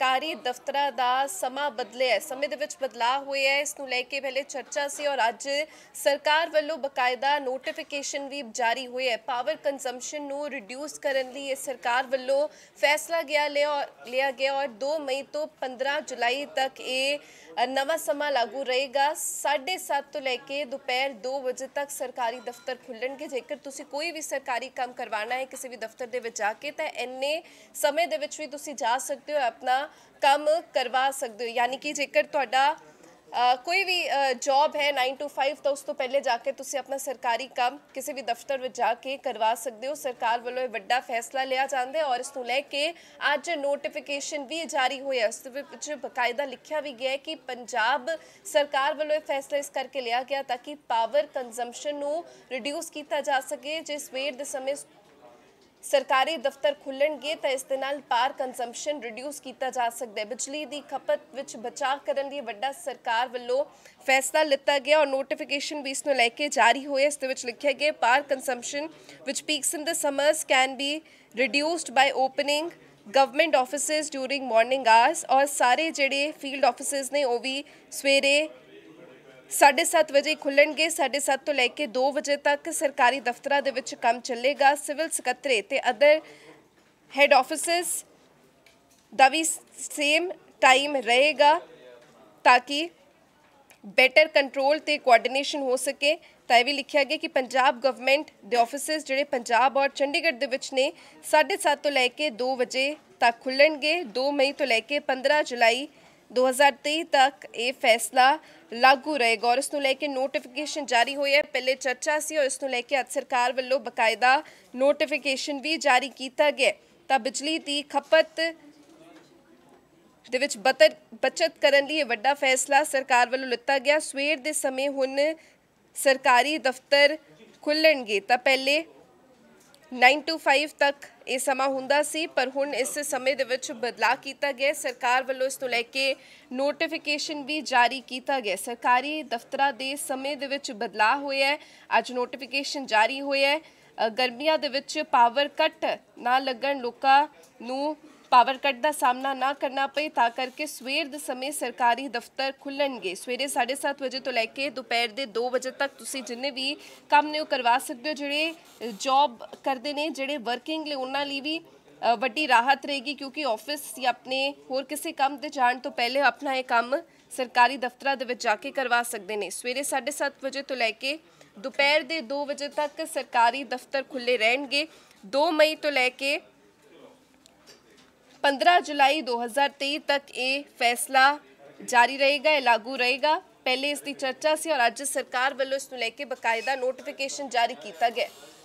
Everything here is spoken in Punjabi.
ਸਰਕਾਰੀ ਦਫ਼ਤਰਾਂ ਦਾ ਸਮਾਂ ਬਦਲਿਆ ਹੈ ਸਮੇਂ ਦੇ ਵਿੱਚ ਬਦਲਾਅ ਹੋਇਆ ਹੈ ਇਸ ਨੂੰ ਲੈ ਕੇ ਪਹਿਲੇ ਚਰਚਾ ਸੀ ਔਰ ਅੱਜ ਸਰਕਾਰ ਵੱਲੋਂ ਬਕਾਇਦਾ ਨੋਟੀਫਿਕੇਸ਼ਨ ਵੀ ਜਾਰੀ ਹੋਇਆ ਹੈ ਪਾਵਰ ਕੰਜ਼ੰਪਸ਼ਨ ਨੂੰ ਰਿਡਿਊਸ ਕਰਨ ਲਈ ਇਹ ਸਰਕਾਰ ਵੱਲੋਂ ਫੈਸਲਾ ਗਿਆ ਲਿਆ ਗਿਆ ਔਰ 2 ਮਈ ਤੋਂ 15 ਜੁਲਾਈ ਤੱਕ ਇਹ ਨਵਾਂ ਸਮਾਂ ਲਾਗੂ ਰਹੇਗਾ 7:30 ਤੋਂ ਲੈ ਕੇ ਦੁਪਹਿਰ 2 ਵਜੇ ਤੱਕ ਸਰਕਾਰੀ ਦਫ਼ਤਰ ਖੁੱਲਣਗੇ ਜੇਕਰ ਤੁਸੀਂ ਕੋਈ ਵੀ ਸਰਕਾਰੀ ਕੰਮ ਕਰਵਾਉਣਾ ਹੈ ਕਿਸੇ ਵੀ ਦਫ਼ਤਰ ਦੇ ਵਿੱਚ ਜਾ ਕੇ ਤਾਂ ਐਨੇ ਸਮੇਂ ਦੇ ਵਿੱਚ ਵੀ ਤੁਸੀਂ ਜਾ ਸਕਦੇ ਹੋ ਆਪਣਾ ਕੰਮ ਕਰਵਾ ਸਕਦੇ ਹੋ ਯਾਨੀ ਕਿ ਜੇਕਰ ਤੁਹਾਡਾ ਕੋਈ ਵੀ ਜੌਬ ਹੈ 9 ਟੂ 5 ਤਾਂ ਉਸ ਤੋਂ ਪਹਿਲੇ ਜਾ ਕੇ ਤੁਸੀਂ ਆਪਣਾ ਸਰਕਾਰੀ ਕੰਮ ਕਿਸੇ ਵੀ ਦਫ਼ਤਰ ਵਿੱਚ ਜਾ ਕੇ ਕਰਵਾ ਸਕਦੇ ਹੋ ਸਰਕਾਰ ਵੱਲੋਂ ਇਹ ਵੱਡਾ ਫੈਸਲਾ ਲਿਆ ਜਾਂਦਾ ਹੈ ਔਰ ਇਸ ਨੂੰ ਲੈ ਕੇ ਅੱਜ ਨੋਟੀਫਿਕੇਸ਼ਨ ਵੀ ਜਾਰੀ ਹੋਇਆ ਇਸ ਵਿੱਚ ਬਕਾਇਦਾ ਲਿਖਿਆ ਵੀ ਗਿਆ ਹੈ ਕਿ ਪੰਜਾਬ ਸਰਕਾਰ ਵੱਲੋਂ ਇਹ ਫੈਸਲਾ ਇਸ ਕਰਕੇ ਲਿਆ ਗਿਆ ਤਾਂ ਕਿ ਪਾਵਰ ਕੰਜ਼ੰਪਸ਼ਨ ਨੂੰ ਰਿਡਿਊਸ ਕੀਤਾ ਜਾ ਸਕੇ ਜਿਸ ਵੇਰ ਦੇ ਸਮੇਂ ਸਰਕਾਰੀ ਦਫ਼ਤਰ ਖੁੱਲਣਗੇ ਤਾਂ ਇਸ ਦੇ ਨਾਲ ਪਾਰ ਕੰਜ਼ੰਪਸ਼ਨ ਰਿਡਿਊਸ ਕੀਤਾ ਜਾ ਸਕਦਾ ਹੈ ਬਿਜਲੀ ਦੀ ਖਪਤ ਵਿੱਚ ਬਚਾਅ ਕਰਨ ਲਈ ਵੱਡਾ ਸਰਕਾਰ ਵੱਲੋਂ ਫੈਸਲਾ ਲਿੱਤਾ ਗਿਆ ਔਰ ਨੋਟੀਫਿਕੇਸ਼ਨ ਵੀ ਇਸ ਨੂੰ ਲੈ ਕੇ ਜਾਰੀ ਹੋਇਆ ਇਸ ਦੇ ਵਿੱਚ ਲਿਖਿਆ ਗਿਆ ਪਾਰ ਕੰਜ਼ੰਪਸ਼ਨ ਵਿੱਚ peaks in the summers can be reduced by opening government offices during morning hours ਔਰ ਸਾਰੇ ਜਿਹੜੇ ਫੀਲਡ ਆਫਿਸਿਸ ਨੇ ਉਹ ਵੀ ਸਵੇਰੇ 7:30 ਵਜੇ ਖੁੱਲਣਗੇ 7:30 ਤੋਂ ਲੈ ਕੇ 2 ਵਜੇ ਤੱਕ ਸਰਕਾਰੀ ਦਫ਼ਤਰਾਂ ਦੇ ਵਿੱਚ ਕੰਮ ਚੱਲੇਗਾ ਸਿਵਲ ਸਕੱਤਰੇ ਤੇ ਅਦਰ ਹੈੱਡ ਆਫਿਸਸ ਦਾ ਵੀ ਸੇਮ ਟਾਈਮ ਰਹੇਗਾ ਤਾਂ ਕਿ ਬੈਟਰ ਕੰਟਰੋਲ ਤੇ ਕੋਆਰਡੀਨੇਸ਼ਨ ਹੋ ਸਕੇ ਤਾਂ ਇਹ ਵੀ ਲਿਖਿਆ ਗਿਆ ਕਿ ਪੰਜਾਬ ਗਵਰਨਮੈਂਟ ਦੇ ਆਫਿਸਸ ਜਿਹੜੇ ਪੰਜਾਬ ਔਰ ਚੰਡੀਗੜ੍ਹ ਦੇ ਵਿੱਚ ਨੇ 7:30 ਤੋਂ ਲੈ ਕੇ 2 ਵਜੇ ਤੱਕ ਖੁੱਲਣਗੇ 2 ਮਈ ਤੋਂ ਲੈ ਕੇ 15 ਜੁਲਾਈ 2023 ਤੱਕ ਇਹ ਫੈਸਲਾ ਲਾਗੂ ਰਹੇਗਾ ਔਰ ਇਸ ਨੂੰ ਲੈ ਕੇ ਨੋਟੀਫਿਕੇਸ਼ਨ ਜਾਰੀ ਹੋਈ ਹੈ ਪਹਿਲੇ ਚਰਚਾ ਸੀ ਔਰ ਇਸ ਨੂੰ ਲੈ ਕੇ ਅੱਜ ਸਰਕਾਰ ਵੱਲੋਂ ਬਕਾਇਦਾ ਨੋਟੀਫਿਕੇਸ਼ਨ ਵੀ ਜਾਰੀ ਕੀਤਾ ਗਿਆ ਤਾਂ ਬਿਜਲੀ ਦੀ ਖਪਤ ਦੇ ਵਿੱਚ ਬਚਤ ਕਰਨ ਲਈ ਇਹ ਵੱਡਾ ਫੈਸਲਾ ਸਰਕਾਰ ਵੱਲੋਂ ਲਿੱਤਾ ਗਿਆ ਸਵੇਰ ਦੇ ਸਮੇਂ ਹੁਣ ਸਰਕਾਰੀ ਦਫ਼ਤਰ ਖੁੱਲਣਗੇ ਤਾਂ ਪਹਿਲੇ 9 ਤੋਂ 5 ਤੱਕ ਇਹ ਸਮਾਂ ਹੁੰਦਾ ਸੀ ਪਰ ਹੁਣ ਇਸ ਸਮੇਂ ਦੇ ਵਿੱਚ ਬਦਲਾਅ ਕੀਤਾ ਗਿਆ ਸਰਕਾਰ ਵੱਲੋਂ ਇਸ ਨੂੰ ਲੈ ਕੇ ਨੋਟੀਫਿਕੇਸ਼ਨ ਵੀ ਜਾਰੀ ਕੀਤਾ ਗਿਆ ਸਰਕਾਰੀ ਦਫ਼ਤਰਾਂ ਦੇ ਸਮੇਂ ਦੇ ਵਿੱਚ ਬਦਲਾਅ ਹੋਇਆ ਹੈ ਅੱਜ ਨੋਟੀਫਿਕੇਸ਼ਨ ਜਾਰੀ ਹੋਇਆ ਹੈ ਗਰਮੀਆਂ ਦੇ ਵਿੱਚ ਪਾਵਰ ਕੱਟ ਨਾ ਲੱਗਣ ਲੋਕਾਂ ਨੂੰ ਪਾਵਰ ਕੱਟ ਦਾ ਸਾਹਮਣਾ ਨਾ ਕਰਨਾ ਪਏ ਤਾਂ ਕਰਕੇ ਸਵੇਰ ਦੇ ਸਮੇਂ ਸਰਕਾਰੀ ਦਫ਼ਤਰ ਖੁੱਲਣਗੇ ਸਵੇਰੇ 7:30 ਵਜੇ ਤੋਂ ਲੈ ਕੇ ਦੁਪਹਿਰ ਦੇ 2 ਵਜੇ ਤੱਕ ਤੁਸੀਂ ਜਿੰਨੇ ਵੀ ਕੰਮ ਨੇ ਉਹ ਕਰਵਾ ਸਕਦੇ ਹੋ ਜਿਹੜੇ ਜੌਬ ਕਰਦੇ ਨੇ ਜਿਹੜੇ ਵਰਕਿੰਗ ਲਈ ਉਹਨਾਂ ਲਈ ਵੀ ਵੱਡੀ ਰਾਹਤ ਰਹੇਗੀ ਕਿਉਂਕਿ ਆਫਿਸ ਜਾਂ ਆਪਣੇ ਹੋਰ ਕਿਸੇ ਕੰਮ ਤੇ ਜਾਣ ਤੋਂ ਪਹਿਲੇ ਆਪਣਾ ਇਹ ਕੰਮ ਸਰਕਾਰੀ ਦਫ਼ਤਰਾਂ ਦੇ ਵਿੱਚ ਜਾ ਕੇ ਕਰਵਾ ਸਕਦੇ ਨੇ ਸਵੇਰੇ 7:30 ਵਜੇ ਤੋਂ ਲੈ ਕੇ ਦੁਪਹਿਰ ਦੇ 2 ਵਜੇ ਤੱਕ ਸਰਕਾਰੀ ਦਫ਼ਤਰ ਖੁੱਲੇ ਰਹਿਣਗੇ 2 ਮਈ ਤੋਂ ਲੈ ਕੇ 15 ਜੁਲਾਈ 2023 ਤੱਕ ਇਹ ਫੈਸਲਾ ਜਾਰੀ ਰਹੇਗਾ ਇਹ ਲਾਗੂ ਰਹੇਗਾ ਪਹਿਲੇ ਇਸ ਦੀ ਚਰਚਾ ਸੀ ਔਰ ਅੱਜ ਸਰਕਾਰ ਵੱਲੋਂ ਇਸ ਨੂੰ ਲੈ ਕੇ ਬਕਾਇਦਾ ਨੋਟੀਫਿਕੇਸ਼ਨ ਜਾਰੀ ਕੀਤਾ ਗਿਆ